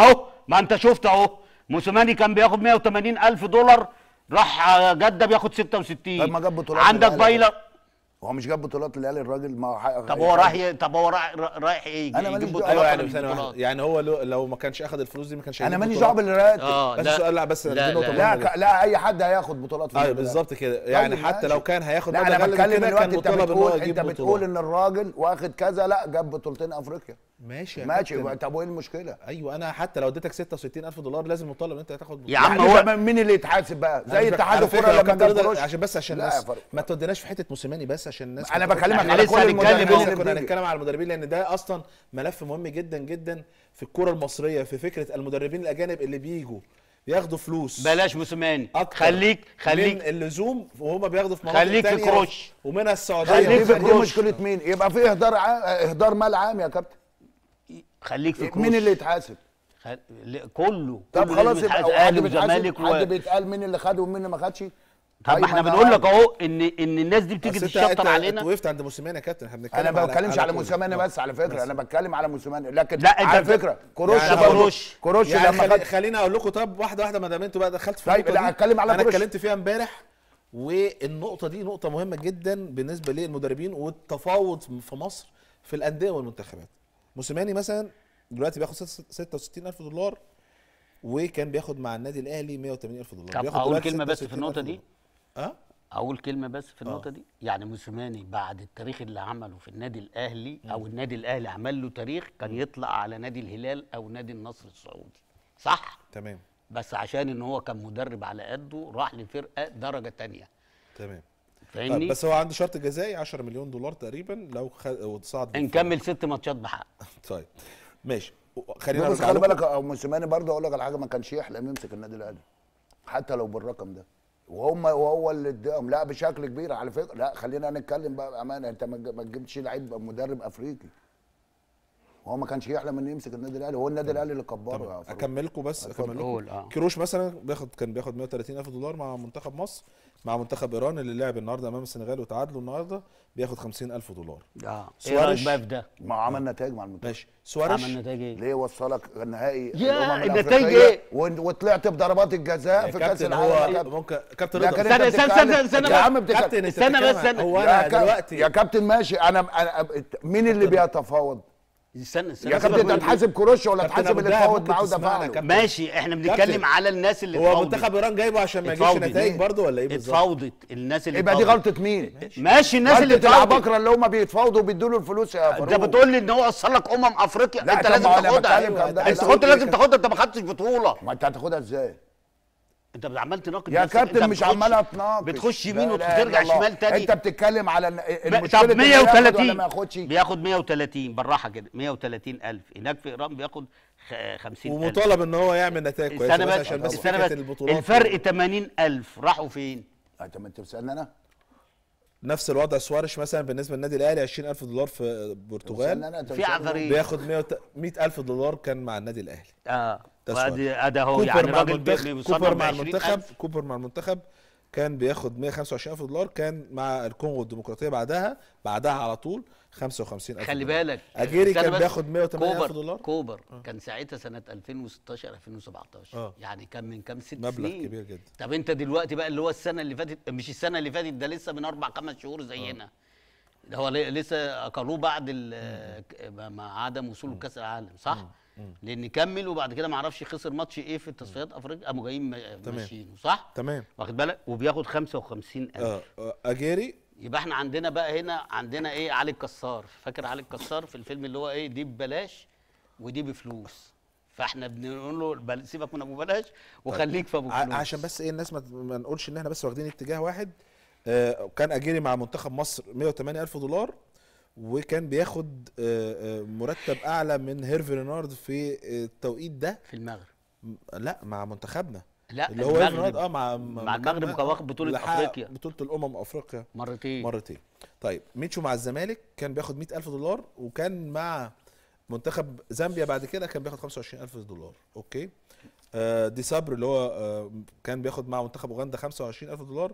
اهو ما انت شفت اهو موسيماني كان بياخد 180 الف دولار راح جده بياخد 66 طيب ما جاب بطولات عندك بايلر هو مش جاب بطولات قال الراجل ما حق طب هو راح ي... طب هو رايح ايه انا يجيب بطولات أيوة يعني, بطولات. يعني هو لو ما كانش اخد الفلوس دي ما كانش انا ماليش دعوه بالراتب آه بس لا لا بس لا لا, لا, لا, لا اي حد هياخد بطولات في ايوه بالظبط كده طيب، يعني حتى لو كان هياخد لا انا بتكلم دلوقتي انت بتقول انت بتقول ان الراجل واخد كذا لا جاب بطولتين افريقيا ماشي ماشي طب وايه المشكله؟ ايوه انا حتى لو اديتك 66000 دولار لازم مطالب ان انت هتاخد يا عم يعني هو مين اللي يتحاسب بقى؟ زي اتحاد الكوره لما كان عشان بس عشان ما توديناش في حته موسيماني بس عشان الناس انا بكلمك يعني على كل المدربين كنا هنتكلم على المدربين لان ده اصلا ملف مهم جدا جدا في الكوره المصريه في فكره المدربين الاجانب اللي بيجوا بياخدوا فلوس بلاش موسيماني خليك خليك من اللزوم وهما بياخدوا في مناطق خليك في كروش ومنها السعوديه خليك في كروش مشكله مين يبقى في اهدار اهدار مال عام يا كابتن خليك في كروش مين اللي يتحاسب خل... كله طب كله خلاص يبقى اهلي حد بيتقال مين اللي خد ومين اللي ما خدش طب طيب، احنا بنقول لك اهو ان ان الناس دي بتيجي تشطر علينا انت وقفت عند موسيماني يا كابتن احنا بنتكلم انا ما بتكلمش على موسيماني بس على فكره بس. انا بتكلم على موسيماني لكن لا على فكره كروش يعني كروش كروش يعني لما خد... خليني اقول لكم طب واحده واحده ما دام انتوا بقى دخلت في طيب لا اتكلم على كروش انا اتكلمت فيها امبارح والنقطه دي نقطه مهمه جدا بالنسبه للمدربين والتفاوض في مصر في الانديه والمنتخبات موسيماني مثلا دلوقتي بياخد 66000 دولار وكان بياخد مع النادي الاهلي 180 الف دولار طب اقول كلمه بس في النقطه دي اقول أه؟ كلمه بس في أه. النقطه دي يعني موسيماني بعد التاريخ اللي عمله في النادي الاهلي او النادي الاهلي عمل له تاريخ كان يطلع على نادي الهلال او نادي النصر السعودي صح تمام بس عشان ان هو كان مدرب على قده راح لفرقه درجه تانية تمام فاهمني طيب، بس هو عنده شرط جزائي 10 مليون دولار تقريبا لو خد وتصعد نكمل ست ماتشات بحق طيب ماشي خلينا بس خلي بالك موسيماني برضه اقول لك على حاجه ما كانش يحلم يمسك النادي الاهلي حتى لو بالرقم ده وهم وهو اللي اداهم لا بشكل كبير على فكره لا خلينا نتكلم بقى بامانه انت ما تجيبش لعيب مدرب افريقي هو ما كانش يحلم انه يمسك النادي الاهلي هو النادي الاهلي اللي كبره اكملكم بس اكملكم آه. كروش مثلا بياخد كان بياخد 130 الف دولار مع منتخب مصر مع منتخب ايران اللي لعب النهارده امام السنغال وتعادلوا النهارده بياخد 50 الف دولار اه إيه سوارش بقى ده ما عمل نتائج مع المنتخب ماشي سوارش عمل نتائج ايه ليه وصلك النهائي يا النتائج ايه وطلعت بضربات الجزاء في كاس العالم هو ممكن كابتن رضا استنى استنى استنى يا عم كابتن استنى بس استنى هو انا دلوقتي يا كابتن ماشي انا مين اللي بيتفاوض استنى استنى يا كابتن انت هتحاسب كروش ولا هتحاسب اللي اتفاوض معاه فعلا ماشي احنا بنتكلم على الناس اللي هو منتخب ايران جايبه عشان ما يجيش نتائج برضه ولا ايه بالظبط؟ اتفاوضت الناس اللي يبقى دي غلطه مين؟ ماشي, الناس اللي اتفاوضت العباقره اللي هم بيتفاوضوا وبيدوا له الفلوس يا فاروق انت بتقول لي ان هو وصل لك امم افريقيا انت لازم تاخدها انت كنت لازم تاخدها انت ما خدتش بطوله ما انت هتاخدها ازاي؟ انت عمال تناقض يا كابتن مش عمال اتناقض بتخش يمين وترجع شمال تاني انت بتتكلم على المشكله طب 130 ما ياخدش بياخد 130 بالراحه كده 130000 هناك في ايران بياخد 50000 ومطالب ان هو يعمل نتائج كويسه عشان بس بس, بس السنه بس الفرق 80000 راحوا فين؟ انت آه، ما انت بتسالني انا نفس الوضع سوارش مثلا بالنسبه للنادي الاهلي 20000 دولار في البرتغال في عذريه بياخد 100000 دولار كان مع النادي الاهلي اه وادي ادي اهو يعني مع راجل كوبر مع المنتخب كوبر مع المنتخب كان بياخد 125000 دولار كان مع الكونغو الديمقراطيه بعدها بعدها على طول 55000 خلي بالك اجيري كان بياخد 180000 دولار كوبر آه. كان ساعتها سنه 2016 2017 آه. يعني كان من كام ست مبلغ سنين كبير جدا طب انت دلوقتي بقى اللي هو السنه اللي فاتت مش السنه اللي فاتت ده لسه من اربع خمس شهور زينا آه. هو لسه قالوه بعد ما عدم وصوله لكاس العالم صح؟ مم. لان كمل وبعد كده ما اعرفش خسر ماتش ايه في التصفيات افريقيا قاموا جايين ماشيين صح؟ تمام واخد بالك وبياخد 55000 اه, آه، اجاري يبقى احنا عندنا بقى هنا عندنا ايه علي الكسار فاكر علي الكسار في الفيلم اللي هو ايه دي ببلاش ودي بفلوس فاحنا بنقول له سيبك من ابو بلاش وخليك طيب. في ابو فلوس عشان بس ايه الناس ما نقولش ان احنا بس واخدين اتجاه واحد آه، كان اجيري مع منتخب مصر 108 الف دولار وكان بياخد آه، آه، مرتب اعلى من هيرفي رينارد في التوقيت ده في المغرب لا مع منتخبنا لا اللي هو المغرب اه مع مع المغرب كان واخد بطوله افريقيا بطوله الامم افريقيا مرتين مرتين طيب ميتشو مع الزمالك كان بياخد 100 الف دولار وكان مع منتخب زامبيا بعد كده كان بياخد 25 الف دولار اوكي آه دي صبر اللي هو آه كان بياخد مع منتخب اوغندا 25 الف دولار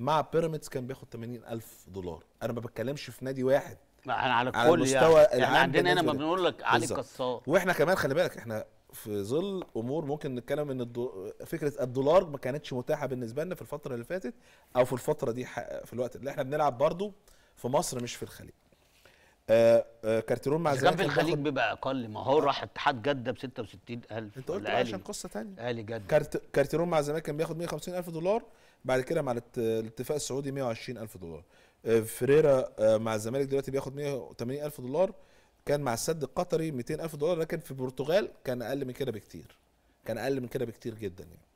مع بيراميدز كان بياخد 80000 دولار انا ما بتكلمش في نادي واحد احنا على الكل على مستوى يعني العام عندنا هنا ما بنقول لك علي كسار واحنا كمان خلي بالك احنا في ظل امور ممكن نتكلم ان الدو... فكره الدولار ما كانتش متاحه بالنسبه لنا في الفتره اللي فاتت او في الفتره دي ح... في الوقت اللي احنا بنلعب برضو في مصر مش في الخليج آه، آه، كارتيرون مع الزمالك في الخليج بيبقى اقل ما هو راح اتحاد جده ب 66000 انت قلت عشان قصه ثانيه اهلي جده كارت... كارتيرون مع الزمالك كان بياخد 150000 دولار بعد كده مع الاتفاق السعودي 120000 دولار آه، فريرا مع الزمالك دلوقتي بياخد 180000 دولار كان مع السد القطري 200000 دولار لكن في البرتغال كان اقل من كده بكتير كان اقل من كده بكتير جدا يعني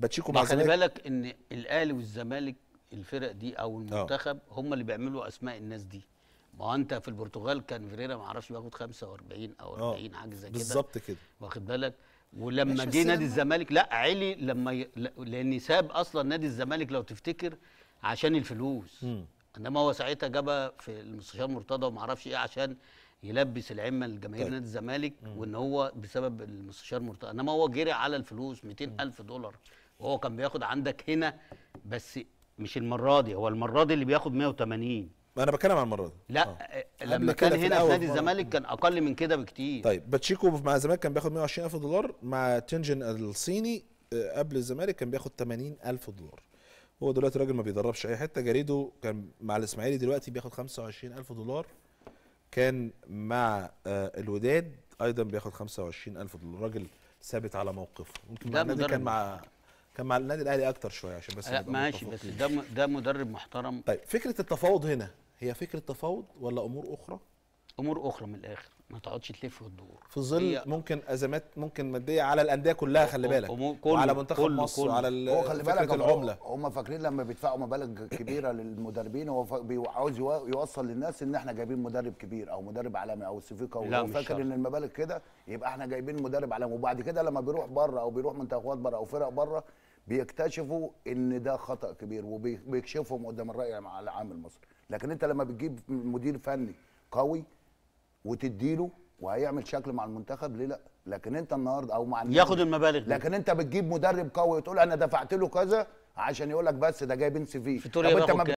باتشيكو مع الزمالك خلي بالك ان الاهلي والزمالك الفرق دي او المنتخب هم اللي بيعملوا اسماء الناس دي ما انت في البرتغال كان فيريرا ما اعرفش بياخد 45 او 40 آه، حاجه زي كده بالظبط كده واخد بالك ولما جه نادي الزمالك لا علي لما ي... لان ساب اصلا نادي الزمالك لو تفتكر عشان الفلوس م. انما هو ساعتها جابها في المستشار مرتضى وما اعرفش ايه عشان يلبس العمه لجماهير طيب. نادي الزمالك وان هو بسبب المستشار مرتضى انما هو جري على الفلوس 200000 دولار وهو كان بياخد عندك هنا بس مش المره دي هو المره دي اللي بياخد 180 ما انا بتكلم عن المره دي لا آه. آه، لما كان هنا في نادي الزمالك كان اقل من كده بكتير طيب باتشيكو مع الزمالك كان بياخد 120000 دولار مع تنجن الصيني آه، قبل الزمالك كان بياخد 80000 دولار هو دلوقتي راجل ما بيدربش اي حته جاريدو كان مع الاسماعيلي دلوقتي بياخد 25000 دولار كان مع آه، الوداد ايضا بياخد 25000 دولار راجل ثابت على موقفه ممكن ده مدرب. كان مع كان مع النادي الاهلي اكتر شويه عشان بس لا ماشي بس ده ده مدرب محترم طيب فكره التفاوض هنا هي فكره تفاوض ولا امور اخرى امور اخرى من الاخر ما تقعدش تلف وتدور في ظل ممكن ازمات ممكن ماديه على الانديه كلها خلي بالك كل على منتخب كل مصر كل على هو خلي بالك العمله هم فاكرين لما بيدفعوا مبالغ كبيره للمدربين هو عاوز يوصل للناس ان احنا جايبين مدرب كبير او مدرب عالمي او استفيقه هو فاكر ان المبالغ كده يبقى احنا جايبين مدرب عالمي وبعد كده لما بيروح بره او بيروح منتخبات بره او فرق بره بيكتشفوا ان ده خطا كبير وبيكشفهم قدام الراي العام المصري لكن انت لما بتجيب مدير فني قوي وتديله وهيعمل شكل مع المنتخب ليه لا لكن انت النهارده او مع ياخد المبالغ دي. لكن انت بتجيب مدرب قوي وتقول انا دفعت له كذا عشان يقول لك بس ده جايبين سي في طب انت